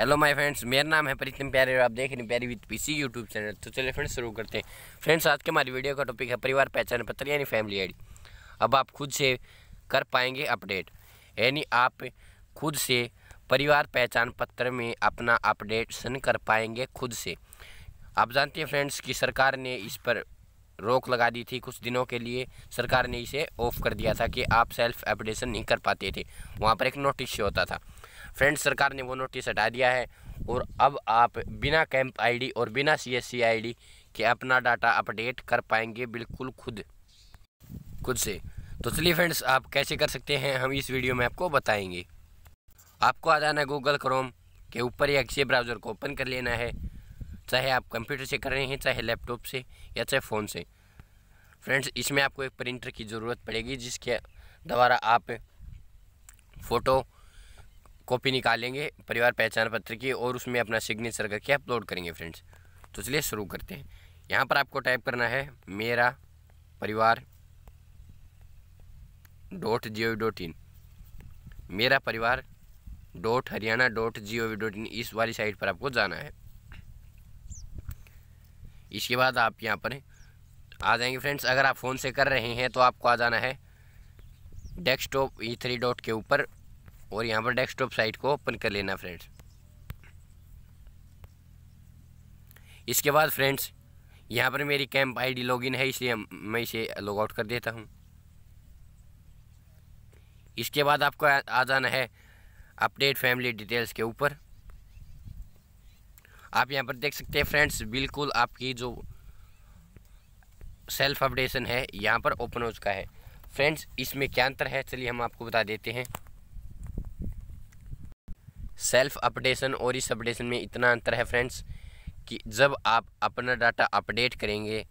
hello my friends मेरा नाम है प्रीतम प्यारे और आप देख रहे हैं प्यारी विद पीसी यूट्यूब चैनल तो चलिए फ्रेंड्स शुरू करते हैं फ्रेंड्स आज के हमारी वीडियो का टॉपिक है परिवार पहचान पत्र यानी फैमिली आईडी अब आप खुद से कर पाएंगे अपडेट यानी आप खुद से परिवार पहचान पत्र में अपना अपडेशन कर पाएंगे खुद से आप जानते हैं फ्रेंड्स कि सरकार ने इस पर रोक लगा दी थी कुछ दिनों के लिए सरकार ने इसे ऑफ कर दिया था कि आप सेल्फ अपडेशन नहीं कर पाते थे वहाँ पर एक नोटिस होता था फ्रेंड्स सरकार ने वो नोटिस हटा दिया है और अब आप बिना कैंप आईडी और बिना सीएससी आईडी के अपना डाटा अपडेट कर पाएंगे बिल्कुल खुद खुद से तो चलिए फ्रेंड्स आप कैसे कर सकते हैं हम इस वीडियो में आपको बताएंगे आपको आ जाना है गूगल क्रोम के ऊपर या किसी ब्राउज़र को ओपन कर लेना है चाहे आप कंप्यूटर से कर रहे हैं चाहे लैपटॉप से या चाहे फ़ोन से फ्रेंड्स इसमें आपको एक प्रिंटर की ज़रूरत पड़ेगी जिसके द्वारा आप फ़ोटो कॉपी निकालेंगे परिवार पहचान पत्र की और उसमें अपना सिग्नेचर करके अपलोड करेंगे फ्रेंड्स तो चलिए शुरू करते हैं यहाँ पर आपको टाइप करना है मेरा परिवार dot G O dot in मेरा परिवार dot Haryana dot G O V dot in इस वाली साइट पर आपको जाना है इसके बाद आप यहाँ पर आ जाएंगे फ्रेंड्स अगर आप फ़ोन से कर रहे हैं तो आपको आ जाना है डेस्कटॉप ई थ्री डॉट के ऊपर और यहाँ पर डेस्कटॉप साइट को ओपन कर लेना फ्रेंड्स इसके बाद फ्रेंड्स यहाँ पर मेरी कैंप आईडी लॉगिन है इसलिए मैं इसे लॉग आउट कर देता हूँ इसके बाद आपको आ जाना है अपडेट फैमिली डिटेल्स के ऊपर आप यहाँ पर देख सकते हैं फ्रेंड्स बिल्कुल आपकी जो सेल्फ अपडेशन है यहाँ पर ओपन हो चुका है फ्रेंड्स इसमें क्या अंतर है चलिए हम आपको बता देते हैं सेल्फ अपडेशन और इस अपडेशन में इतना अंतर है फ्रेंड्स कि जब आप अपना डाटा अपडेट करेंगे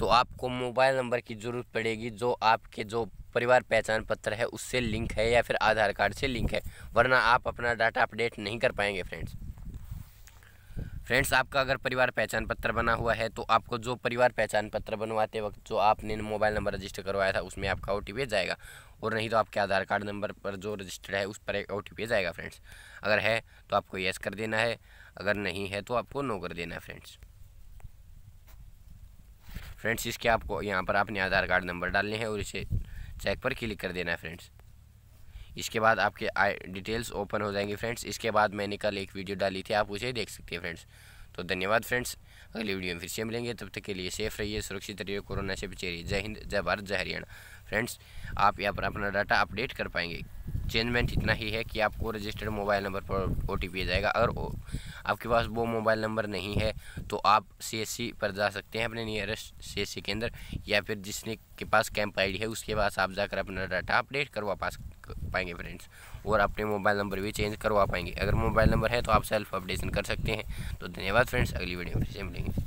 तो आपको मोबाइल नंबर की ज़रूरत पड़ेगी जो आपके जो परिवार पहचान पत्र है उससे लिंक है या फिर आधार कार्ड से लिंक है वरना आप अपना डाटा अपडेट नहीं कर पाएंगे फ्रेंड्स फ्रेंड्स आपका अगर परिवार पहचान पत्र बना हुआ है तो आपको जो परिवार पहचान पत्र बनवाते वक्त जो आपने मोबाइल नंबर रजिस्टर करवाया था उसमें आपका ओ टी जाएगा और नहीं तो आपके आधार कार्ड नंबर पर जो रजिस्टर्ड है उस पर एक ओ जाएगा फ्रेंड्स अगर है तो आपको येस कर देना है अगर नहीं है तो आपको नो कर देना है फ्रेंड्स फ्रेंड्स इसके आपको यहाँ पर आपने आधार कार्ड नंबर डालने हैं और इसे चेक पर क्लिक कर देना है फ्रेंड्स इसके बाद आपके आई डिटेल्स ओपन हो जाएंगी फ्रेंड्स इसके बाद मैंने कल एक वीडियो डाली थी आप उसे देख सकते हैं फ्रेंड्स तो धन्यवाद फ्रेंड्स अगली वीडियो में फिर से मिलेंगे तब तक के लिए सेफ रहिए सुरक्षित रहिए कोरोना से बचे रहिए जय हिंद जय भारत जय हरियाणा फ्रेंड्स आप यहाँ पर अपना डाटा अपडेट कर पाएंगे चेंजमेंट इतना ही है कि आपको रजिस्टर्ड मोबाइल नंबर पर ओ पी जाएगा अगर आपके पास वो मोबाइल नंबर नहीं है तो आप सी पर जा सकते हैं अपने नियरेस्ट सी केंद्र या फिर जिसने के पास कैंप आई है उसके पास आप जाकर अपना डाटा अपडेट करवा पा पाएंगे फ्रेंड्स और अपने मोबाइल नंबर भी चेंज करवा पाएंगे अगर मोबाइल नंबर है तो आप सेल्फ अपडेशन कर सकते हैं तो धन्यवाद फ्रेंड्स अगली वीडियो में फिर से मिलेंगे